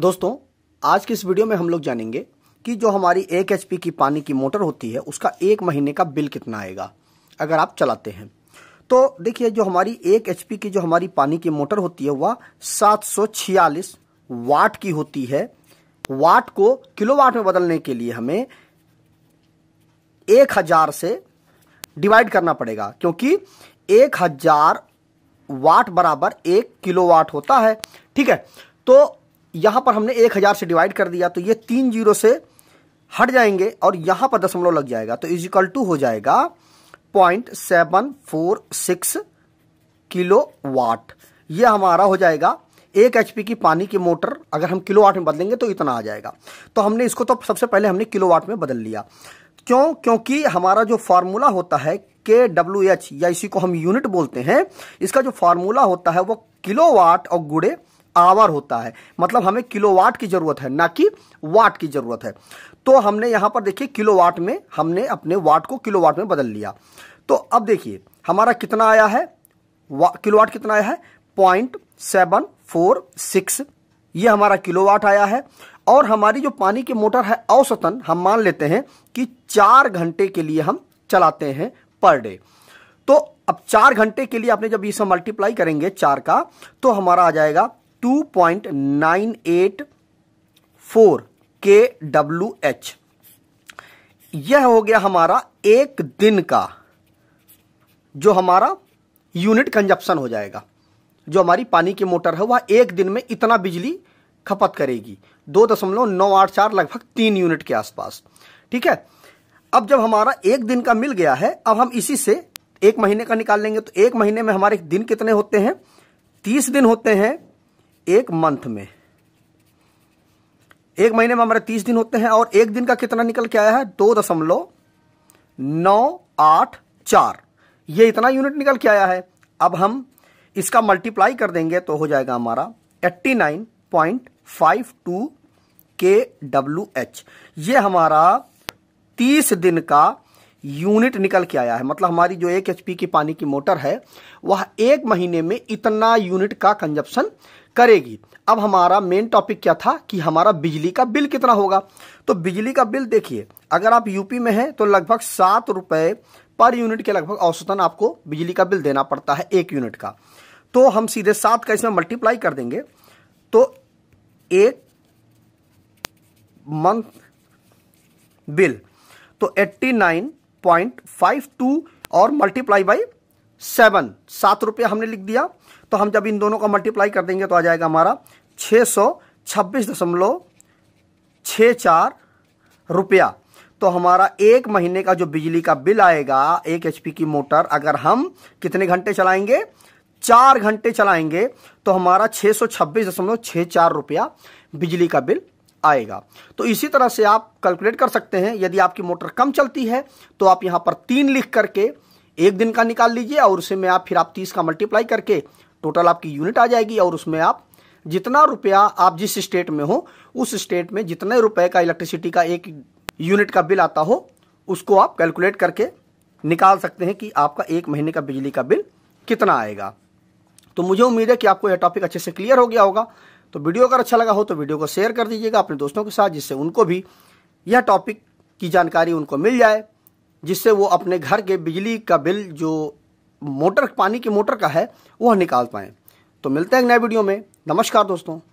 दोस्तों आज की इस वीडियो में हम लोग जानेंगे कि जो हमारी एक एच की पानी की मोटर होती है उसका एक महीने का बिल कितना आएगा अगर आप चलाते हैं तो देखिए जो हमारी एक एच की जो हमारी पानी की मोटर होती है वह सात वाट की होती है वाट को किलोवाट में बदलने के लिए हमें एक हजार से डिवाइड करना पड़ेगा क्योंकि एक हजार वाट बराबर एक किलोवाट होता है ठीक है तो यहाँ पर हमने एक हज़ार से डिवाइड कर दिया तो ये तीन जीरो से हट जाएंगे और यहाँ पर दशमलव लग जाएगा तो इज इक्वल टू हो जाएगा point seven four six kilowatt ये हमारा हो जाएगा एक एच की पानी की मोटर अगर हम किलो वाट में बदलेंगे तो इतना आ जाएगा तो हमने इसको तो सबसे पहले हमने किलो वाट में बदल लिया क्यों क्योंकि हमारा जो फार्मूला होता है के डब्ल्यू एच या इसी को हम यूनिट बोलते हैं इसका जो फार्मूला होता है वो किलो वाट और गुड़े आवर होता है मतलब हमें किलोवाट की ज़रूरत है ना कि वाट की ज़रूरत है तो हमने यहां पर देखिए किलोवाट में हमने अपने वाट को किलोवाट में बदल लिया तो अब देखिए हमारा कितना आया है किलोवाट कितना आया है पॉइंट सेवन फोर सिक्स ये हमारा किलोवाट आया है और हमारी जो पानी की मोटर है औसतन हम मान लेते हैं कि चार घंटे के लिए हम चलाते हैं पर डे तो अब चार घंटे के लिए आपने जब इसे मल्टीप्लाई करेंगे चार का तो हमारा आ जाएगा 2.984 के डब्ल्यू एच यह हो गया हमारा एक दिन का जो हमारा यूनिट कंजप्शन हो जाएगा जो हमारी पानी की मोटर है वह एक दिन में इतना बिजली खपत करेगी दो दशमलव नौ आठ चार लगभग तीन यूनिट के आसपास ठीक है अब जब हमारा एक दिन का मिल गया है अब हम इसी से एक महीने का निकाल लेंगे तो एक महीने में हमारे दिन कितने होते हैं तीस दिन होते हैं एक मंथ में एक महीने में हमारे तीस दिन होते हैं और एक दिन का कितना निकल के आया है दो दशमलव नौ आठ चार ये इतना यूनिट निकल के आया है अब हम इसका मल्टीप्लाई कर देंगे तो हो जाएगा हमारा eighty nine point five two K W H ये हमारा तीस दिन का यूनिट निकल के आया है मतलब हमारी जो एक एच की पानी की मोटर है वह एक महीने में इतना यूनिट का कंजप्शन करेगी अब हमारा मेन टॉपिक क्या था कि हमारा बिजली का बिल कितना होगा तो बिजली का बिल देखिए अगर आप यूपी में हैं तो लगभग सात रुपये पर यूनिट के लगभग औसतन आपको बिजली का बिल देना पड़ता है एक यूनिट का तो हम सीधे सात का इसमें मल्टीप्लाई कर देंगे तो एक मंथ बिल तो eighty nine point five two और मल्टीप्लाई बाई सेवन सात रुपये हमने लिख दिया तो हम जब इन दोनों का मल्टीप्लाई कर देंगे तो आ जाएगा हमारा छः सौ छब्बीस दशमलव छः चार रुपया तो हमारा एक महीने का जो बिजली का बिल आएगा एक एच की मोटर अगर हम कितने घंटे चलाएंगे चार घंटे चलाएंगे तो हमारा छः सौ छब्बीस दशमलव छः चार रुपया बिजली का बिल आएगा तो इसी तरह से आप कैलकुलेट कर सकते हैं यदि आपकी मोटर कम चलती है तो आप यहां पर तीन लिख करके एक दिन का निकाल लीजिए और उसे में आप फिर आप तीस का मल्टीप्लाई करके टोटल आपकी यूनिट आ जाएगी और उसमें आप जितना रुपया आप जिस स्टेट में हो उस स्टेट में जितने रुपए का इलेक्ट्रिसिटी का एक यूनिट का बिल आता हो उसको आप कैलकुलेट करके निकाल सकते हैं कि आपका एक महीने का बिजली का बिल कितना आएगा तो मुझे उम्मीद है कि आपको यह टॉपिक अच्छे से क्लियर हो गया होगा तो वीडियो अगर अच्छा लगा हो तो वीडियो को शेयर कर दीजिएगा अपने दोस्तों के साथ जिससे उनको भी यह टॉपिक की जानकारी उनको मिल जाए जिससे वो अपने घर के बिजली का बिल जो मोटर पानी की मोटर का है वह निकाल पाएँ तो मिलते हैं नए वीडियो में नमस्कार दोस्तों